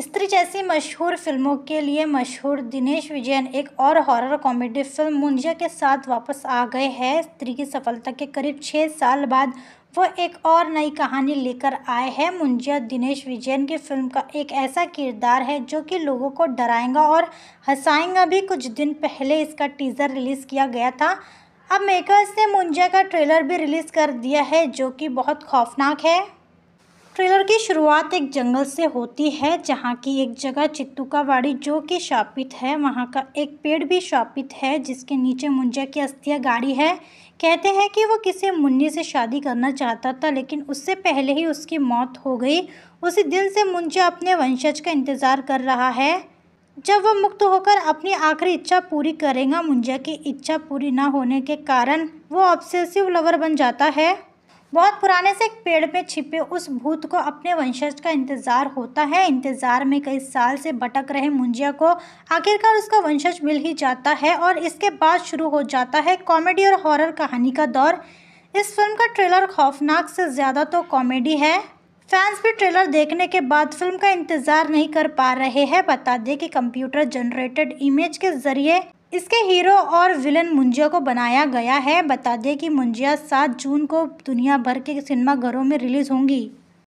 स्त्री जैसी मशहूर फिल्मों के लिए मशहूर दिनेश विजयन एक और हॉरर कॉमेडी फिल्म मुंजिया के साथ वापस आ गए हैं स्त्री की सफलता के करीब छः साल बाद वो एक और नई कहानी लेकर आए हैं मुंजिया दिनेश विजयन की फिल्म का एक ऐसा किरदार है जो कि लोगों को डराएगा और हंसाएंगा भी कुछ दिन पहले इसका टीज़र रिलीज़ किया गया था अब मेकर्स ने मुंजिया का ट्रेलर भी रिलीज़ कर दिया है जो कि बहुत खौफनाक है ट्रेलर की शुरुआत एक जंगल से होती है जहाँ की एक जगह वाड़ी जो कि शापित है वहाँ का एक पेड़ भी शापित है जिसके नीचे मुंजा की अस्थियाँ गाड़ी है कहते हैं कि वो किसी मुन्नी से शादी करना चाहता था लेकिन उससे पहले ही उसकी मौत हो गई उसी दिन से मुंजा अपने वंशज का इंतज़ार कर रहा है जब वह मुक्त होकर अपनी आखिरी इच्छा पूरी करेगा मुंजा की इच्छा पूरी ना होने के कारण वो ऑब्सेसिव लवर बन जाता है बहुत पुराने से एक पेड़ पे छिपे उस भूत को अपने वंशज का इंतज़ार होता है इंतज़ार में कई साल से भटक रहे मुंजिया को आखिरकार उसका वंशज मिल ही जाता है और इसके बाद शुरू हो जाता है कॉमेडी और हॉरर कहानी का दौर इस फिल्म का ट्रेलर खौफनाक से ज़्यादा तो कॉमेडी है फैंस भी ट्रेलर देखने के बाद फिल्म का इंतज़ार नहीं कर पा रहे हैं बता दें कि कंप्यूटर जनरेटेड इमेज के ज़रिए इसके हीरो और विलन मुंजिया को बनाया गया है बता दें कि मुंजिया सात जून को दुनिया भर के सिनेमाघरों में रिलीज़ होंगी